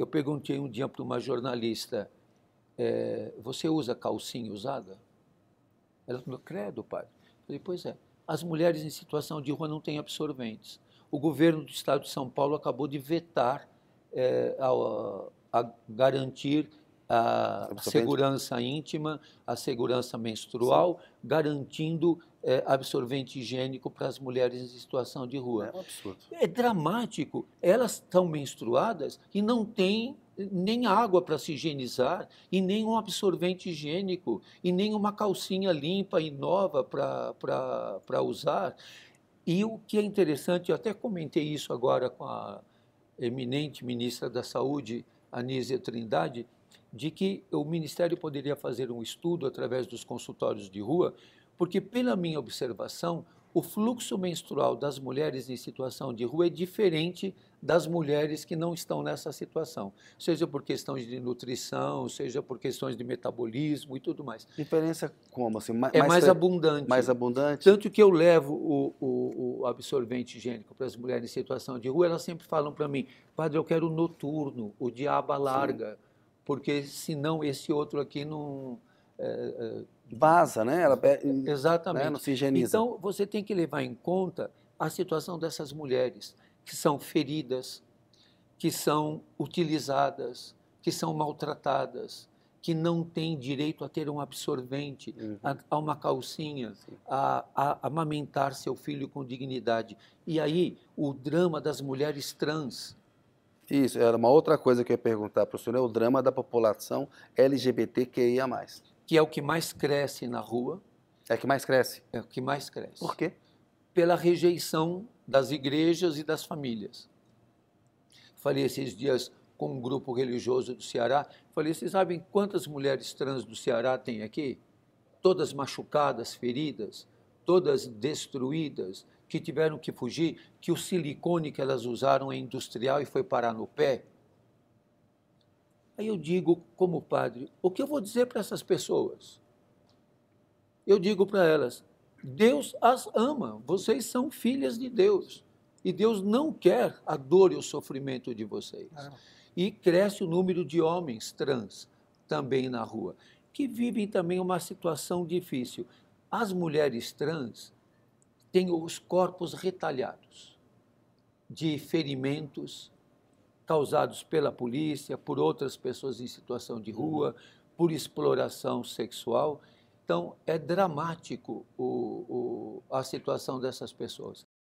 Eu perguntei um dia para uma jornalista: é, Você usa calcinha usada? Ela falou: Credo, padre. Eu falei: Pois é. As mulheres em situação de rua não têm absorventes. O governo do estado de São Paulo acabou de vetar é, a, a garantir a segurança íntima, a segurança menstrual, Sim. garantindo é, absorvente higiênico para as mulheres em situação de rua. É, um absurdo. é dramático. Elas estão menstruadas e não têm nem água para se higienizar, e nem um absorvente higiênico, e nem uma calcinha limpa e nova para usar. E o que é interessante, eu até comentei isso agora com a eminente ministra da Saúde, Anísia Trindade, de que o Ministério poderia fazer um estudo através dos consultórios de rua, porque, pela minha observação, o fluxo menstrual das mulheres em situação de rua é diferente das mulheres que não estão nessa situação, seja por questões de nutrição, seja por questões de metabolismo e tudo mais. Diferença como assim? Mais, é mais, abundante. Mais abundante. Tanto que eu levo o, o, o absorvente higiênico para as mulheres em situação de rua, elas sempre falam para mim, padre, eu quero o noturno, o diabo larga. Sim porque senão esse outro aqui não. É, é Vaza, né? Ela, né, exatamente. Né? Não se higieniza. Então, você tem que levar em conta a situação dessas mulheres que são feridas, que são utilizadas, que são maltratadas, que não têm direito a ter um absorvente, uhum. a, a, uma calcinha, a, a, amamentar seu filho com dignidade. E aí o drama das mulheres trans, isso, era uma outra coisa que eu ia perguntar para o senhor, é o drama da população LGBTQIA+. Que é o que mais cresce na rua. É o que mais cresce? É o que mais cresce. Por quê? Pela rejeição das igrejas e das famílias. Falei esses dias com um grupo religioso do Ceará, falei, vocês sabem quantas mulheres trans do Ceará tem aqui? Todas machucadas, feridas, todas destruídas, que tiveram que fugir, que o silicone que elas usaram é industrial e foi parar no pé. Aí eu digo, como padre, o que eu vou dizer para essas pessoas? Eu digo para elas: Deus as ama, vocês são filhas de Deus. E Deus não quer a dor e o sofrimento de vocês. Ah. E cresce o número de homens trans também na rua, que vivem também uma situação difícil. As mulheres trans, tem os corpos retalhados de ferimentos causados pela polícia, por outras pessoas em situação de rua, por exploração sexual. Então, é dramático o, o, a situação dessas pessoas.